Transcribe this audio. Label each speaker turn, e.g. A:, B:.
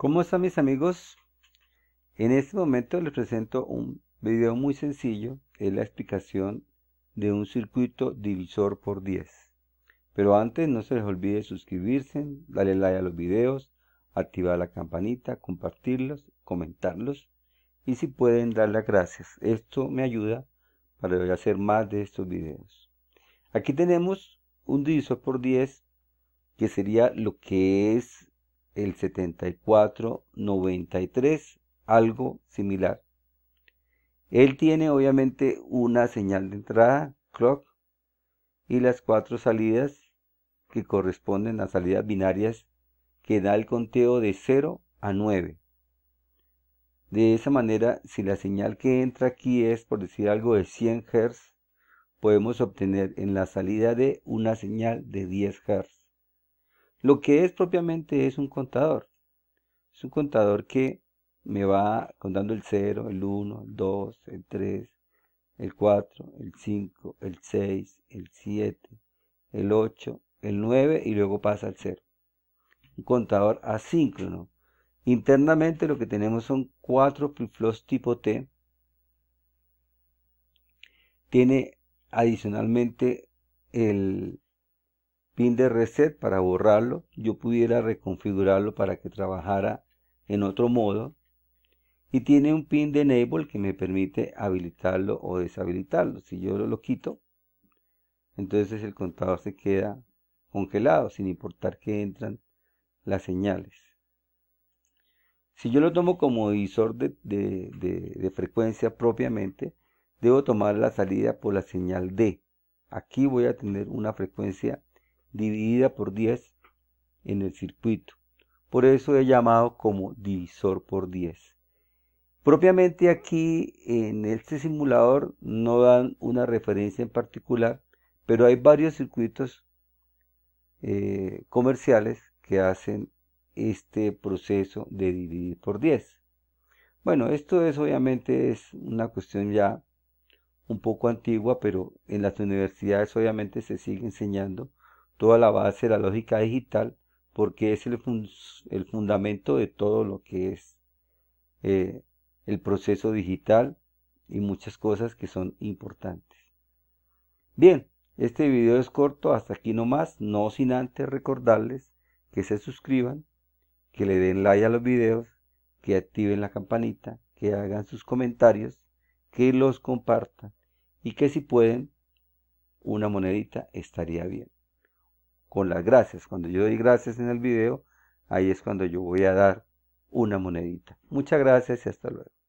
A: ¿Cómo están mis amigos? En este momento les presento un video muy sencillo, es la explicación de un circuito divisor por 10. Pero antes no se les olvide suscribirse, darle like a los videos, activar la campanita, compartirlos, comentarlos y si pueden dar las gracias. Esto me ayuda para hacer más de estos videos. Aquí tenemos un divisor por 10 que sería lo que es el 7493, algo similar. Él tiene obviamente una señal de entrada, clock, y las cuatro salidas que corresponden a salidas binarias que da el conteo de 0 a 9. De esa manera, si la señal que entra aquí es, por decir algo, de 100 Hz, podemos obtener en la salida de una señal de 10 Hz. Lo que es propiamente es un contador. Es un contador que me va contando el 0, el 1, el 2, el 3, el 4, el 5, el 6, el 7, el 8, el 9 y luego pasa al 0. Un contador asíncrono. Internamente lo que tenemos son 4 flip tipo T. Tiene adicionalmente el, pin de reset para borrarlo, yo pudiera reconfigurarlo para que trabajara en otro modo y tiene un pin de enable que me permite habilitarlo o deshabilitarlo. Si yo lo quito, entonces el contador se queda congelado sin importar que entran las señales. Si yo lo tomo como divisor de, de frecuencia propiamente, debo tomar la salida por la señal D. Aquí voy a tener una frecuencia dividida por 10 en el circuito. Por eso he llamado como divisor por 10. Propiamente aquí en este simulador no dan una referencia en particular, pero hay varios circuitos eh, comerciales que hacen este proceso de dividir por 10. Bueno, esto es obviamente es una cuestión ya un poco antigua, pero en las universidades obviamente se sigue enseñando toda la base de la lógica digital porque es el, fundamento de todo lo que es eh, el proceso digital y muchas cosas que son importantes. Bien, este video es corto, hasta aquí nomás, no sin antes recordarles que se suscriban, que le den like a los videos, que activen la campanita, que hagan sus comentarios, que los compartan y que si pueden, una monedita estaría bien con las gracias. Cuando yo doy gracias en el video, ahí es cuando yo voy a dar una monedita. Muchas gracias y hasta luego.